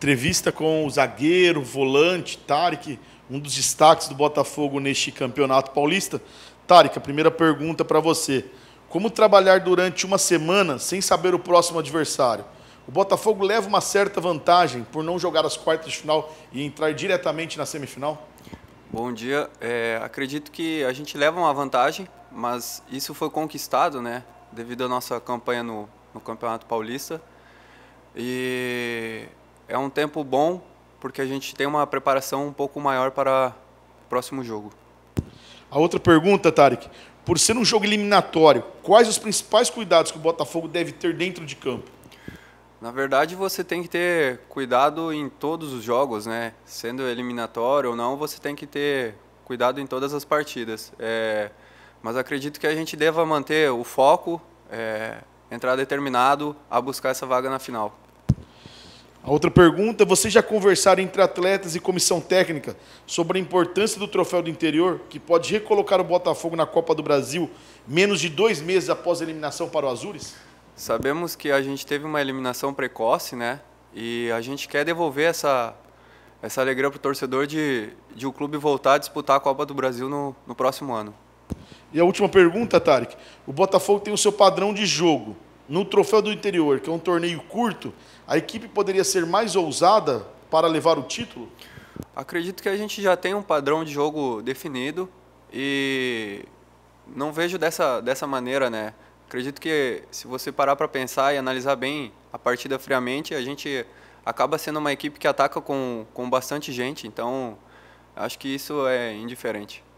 entrevista com o zagueiro, volante, Tarek, um dos destaques do Botafogo neste campeonato paulista. Tarek, a primeira pergunta para você. Como trabalhar durante uma semana sem saber o próximo adversário? O Botafogo leva uma certa vantagem por não jogar as quartas de final e entrar diretamente na semifinal? Bom dia. É, acredito que a gente leva uma vantagem, mas isso foi conquistado, né? Devido à nossa campanha no, no Campeonato Paulista. E é um tempo bom porque a gente tem uma preparação um pouco maior para o próximo jogo. A outra pergunta, Tarek. Por ser um jogo eliminatório, quais os principais cuidados que o Botafogo deve ter dentro de campo? Na verdade, você tem que ter cuidado em todos os jogos, né? Sendo eliminatório ou não, você tem que ter cuidado em todas as partidas. É... mas acredito que a gente deva manter o foco, é... entrar determinado a buscar essa vaga na final. A outra pergunta: vocês já conversaram entre atletas e comissão técnica sobre a importância do troféu do interior, que pode recolocar o Botafogo na Copa do Brasil menos de dois meses após a eliminação para o Azures? Sabemos que a gente teve uma eliminação precoce, né? E a gente quer devolver essa, essa alegria para o torcedor de, de o clube voltar a disputar a Copa do Brasil no, no próximo ano. E a última pergunta, Tarek: o Botafogo tem o seu padrão de jogo no Troféu do Interior, que é um torneio curto, a equipe poderia ser mais ousada para levar o título? Acredito que a gente já tem um padrão de jogo definido e não vejo dessa, dessa maneira, né? Acredito que se você parar para pensar e analisar bem a partida friamente, a gente acaba sendo uma equipe que ataca com, com bastante gente, então acho que isso é indiferente.